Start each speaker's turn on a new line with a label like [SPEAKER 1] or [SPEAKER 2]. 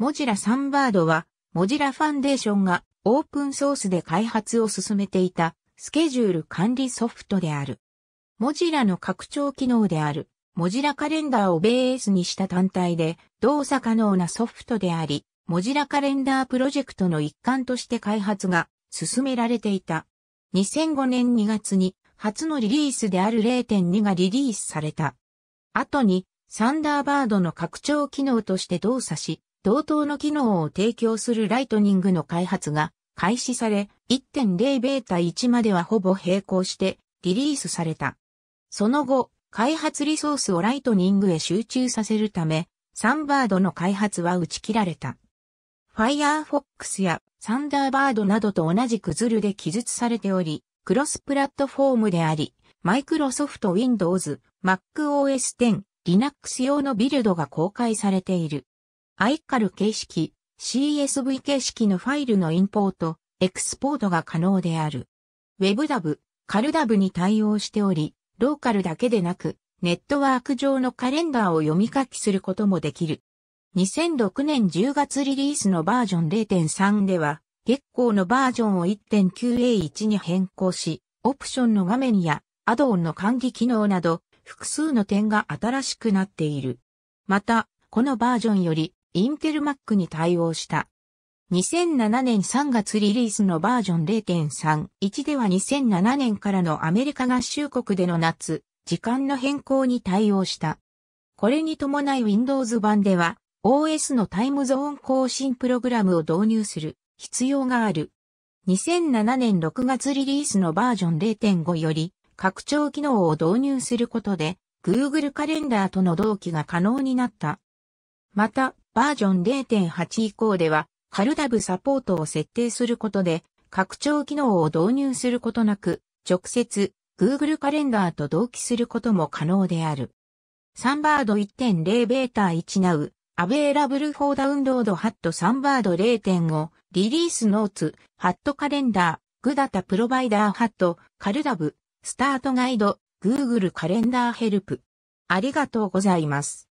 [SPEAKER 1] モジラサンバードは、モジラファンデーションがオープンソースで開発を進めていたスケジュール管理ソフトである。モジラの拡張機能である、モジラカレンダーをベースにした単体で動作可能なソフトであり、モジラカレンダープロジェクトの一環として開発が進められていた。2005年2月に初のリリースである0.2がリリースされた。後に、サンダーバードの拡張機能として動作し、同等の機能を提供するライトニングの開発が開始され、1.0ベータ1まではほぼ並行してリリースされた。その後、開発リソースをライトニングへ集中させるため、サンバードの開発は打ち切られた。Firefox やサンダーバードなどと同じくズルで記述されており、クロスプラットフォームであり、マイクロソフト Windows、MacOS 10、Linux 用のビルドが公開されている。アイカル形式、CSV 形式のファイルのインポート、エクスポートが可能である。WebDAV、CalDAV に対応しており、ローカルだけでなく、ネットワーク上のカレンダーを読み書きすることもできる。2006年10月リリースのバージョン0.3では、月光のバージョンを 1.9A1 に変更し、オプションの画面やアドオンの管理機能など、複数の点が新しくなっている。また、このバージョンより、インテルマックに対応した。2007年3月リリースのバージョン0.31では2007年からのアメリカ合衆国での夏、時間の変更に対応した。これに伴い Windows 版では OS のタイムゾーン更新プログラムを導入する必要がある。2007年6月リリースのバージョン0.5より拡張機能を導入することで Google カレンダーとの同期が可能になった。また、バージョン0.8以降では、カルダブサポートを設定することで、拡張機能を導入することなく、直接 Google カレンダーと同期することも可能である。サンバード1.0ベータ1ナウ、アベーラブルフォーダウンロードハットサンバード0.5、リリースノーツ、ハットカレンダー、グダタプロバイダーハット、カルダブ、スタートガイド、Google カレンダーヘルプ。ありがとうございます。